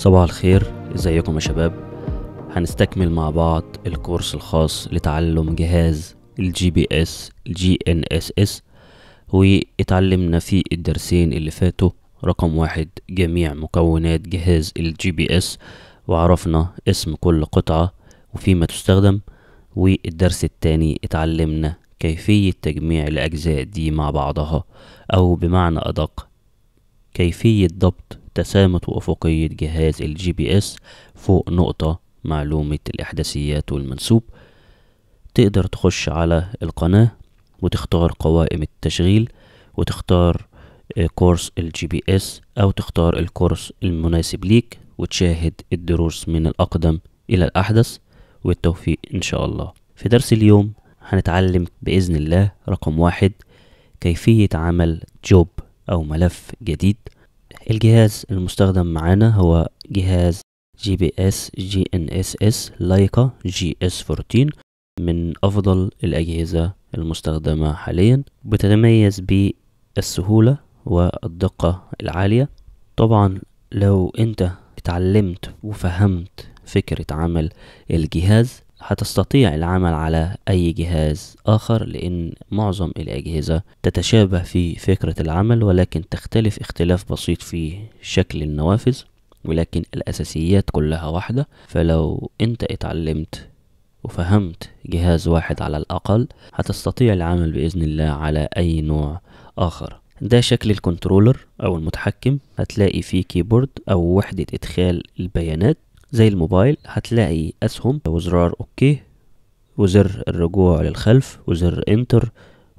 صباح الخير ازيكم يا شباب هنستكمل مع بعض الكورس الخاص لتعلم جهاز الجي بي اس جي ان اس اس واتعلمنا في الدرسين اللي فاتوا رقم واحد جميع مكونات جهاز الجي بي اس وعرفنا اسم كل قطعة وفيما تستخدم والدرس التاني اتعلمنا كيفية تجميع الأجزاء دي مع بعضها أو بمعنى أدق كيفية ضبط تسامت أفقية جهاز الجي بي اس فوق نقطة معلومة الإحداثيات والمنسوب تقدر تخش على القناة وتختار قوائم التشغيل وتختار آه، كورس الجي بي اس أو تختار الكورس المناسب ليك وتشاهد الدروس من الأقدم إلى الأحدث والتوفيق إن شاء الله في درس اليوم هنتعلم بإذن الله رقم واحد كيفية عمل جوب أو ملف جديد الجهاز المستخدم معانا هو جهاز جي بي اس جي ان اس اس لايكا جي اس 14 من افضل الاجهزة المستخدمة حاليا بتتميز بالسهولة والدقة العالية طبعا لو انت اتعلمت وفهمت فكرة عمل الجهاز هتستطيع العمل على أي جهاز آخر لأن معظم الأجهزة تتشابه في فكرة العمل ولكن تختلف اختلاف بسيط في شكل النوافذ ولكن الأساسيات كلها واحدة فلو أنت اتعلمت وفهمت جهاز واحد على الأقل هتستطيع العمل بإذن الله على أي نوع آخر ده شكل الكنترولر أو المتحكم هتلاقي فيه كيبورد أو وحدة إدخال البيانات زي الموبايل هتلاقي أسهم وزرار أوكي وزر الرجوع للخلف وزر انتر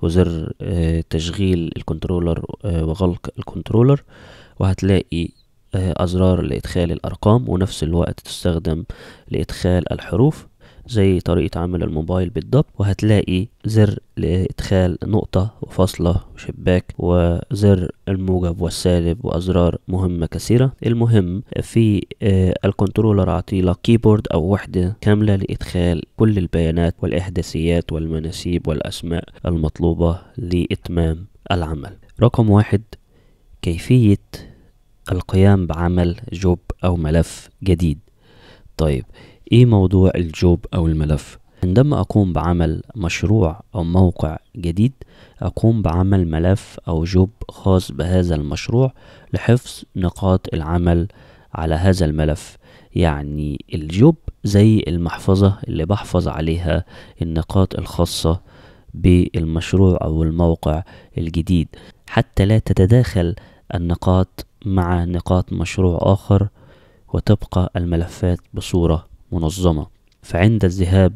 وزر آه، تشغيل الكنترولر آه، وغلق الكنترولر وهتلاقي آه، أزرار لإدخال الأرقام ونفس الوقت تستخدم لإدخال الحروف زي طريقة عمل الموبايل بالضبط وهتلاقي زر لإدخال نقطة وفاصلة وشباك وزر الموجب والسالب وأزرار مهمة كثيرة المهم في آه، الكنترولر عطيلك كيبورد أو وحدة كاملة لإدخال كل البيانات والإحداثيات والمناسيب والأسماء المطلوبة لإتمام العمل رقم واحد كيفية القيام بعمل جوب أو ملف جديد طيب ايه موضوع الجوب او الملف عندما اقوم بعمل مشروع او موقع جديد اقوم بعمل ملف او جوب خاص بهذا المشروع لحفظ نقاط العمل على هذا الملف يعني الجوب زي المحفظة اللي بحفظ عليها النقاط الخاصة بالمشروع او الموقع الجديد حتى لا تتداخل النقاط مع نقاط مشروع اخر وتبقى الملفات بصورة منظمة فعند الذهاب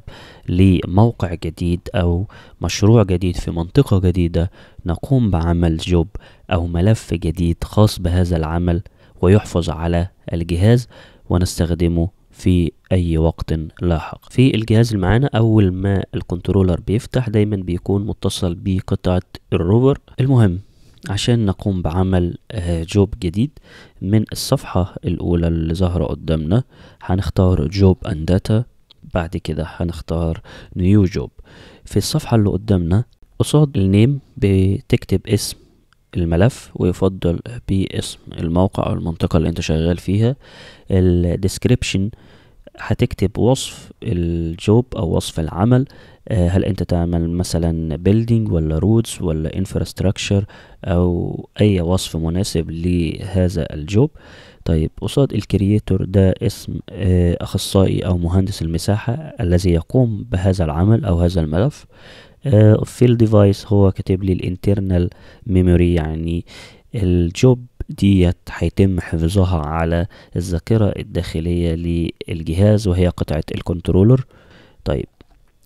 لموقع جديد أو مشروع جديد في منطقة جديدة نقوم بعمل جوب أو ملف جديد خاص بهذا العمل ويحفظ على الجهاز ونستخدمه في أي وقت لاحق في الجهاز المعانا أول ما الكنترولر بيفتح دايما بيكون متصل بقطعة الروفر المهم عشان نقوم بعمل آه، جوب جديد من الصفحة الأولى اللي ظاهرة قدامنا هنختار جوب أند داتا بعد كده هنختار نيو جوب في الصفحة اللي قدامنا قصاد النيم بتكتب اسم الملف ويفضل باسم الموقع أو المنطقة اللي أنت شغال فيها الديسكريبشن هتكتب وصف الجوب او وصف العمل آه، هل انت تعمل مثلا بيلدينج ولا رودز ولا انفراستراكشر او اي وصف مناسب لهذا الجوب طيب قصاد الكرييتور ده اسم آه، اخصائي او مهندس المساحه الذي يقوم بهذا العمل او هذا الملف في آه، الديفايس هو كتب لي الانترنال ميموري يعني الجوب ديت هيتم حفظها على الذاكرة الداخلية للجهاز وهي قطعة الكنترولر طيب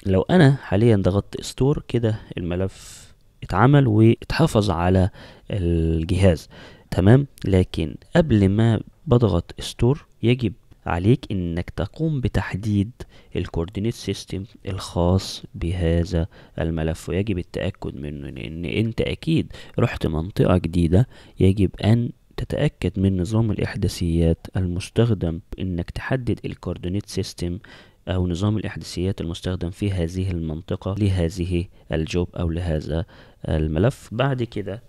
لو أنا حاليا ضغطت استور كده الملف اتعمل واتحفظ على الجهاز تمام لكن قبل ما بضغط استور يجب عليك انك تقوم بتحديد الكوردينيت سيستم الخاص بهذا الملف ويجب التأكد منه لان انت اكيد رحت منطقة جديدة يجب ان تتأكد من نظام الإحداثيات المستخدم إنك تحدد الكوردينيت سيستم أو نظام الإحداثيات المستخدم في هذه المنطقة لهذه الجوب أو لهذا الملف بعد كده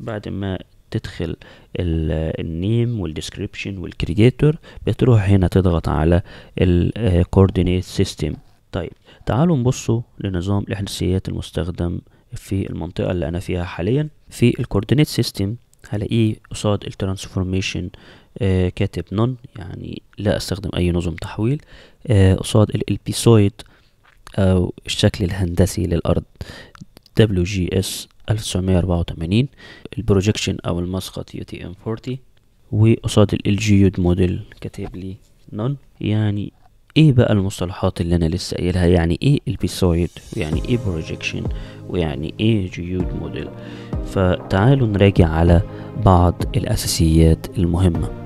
بعد ما تدخل النيم والديسكريبشن والكرييتور بتروح هنا تضغط على الكوردينيت سيستم آه، طيب تعالوا نبصوا لنظام الاحداثيات المستخدم في المنطقة اللي أنا فيها حاليا في الكوردينيت سيستم هلاقيه قصاد الترانسفورميشن آه كاتب نون يعني لا استخدم اي نظم تحويل آه قصاد الالبيسويد او الشكل الهندسي للارض دبليو جي اس 1984 البروجكشن او المسقط يو تي ام 40 وقصاد ال جي يود موديل كاتب لي نون يعني ايه بقى المصطلحات اللي انا لسه قايلها يعني ايه البيسويد ويعني ايه بروجكشن ويعني ايه جيود موديل فتعالوا نراجع على بعض الاساسيات المهمه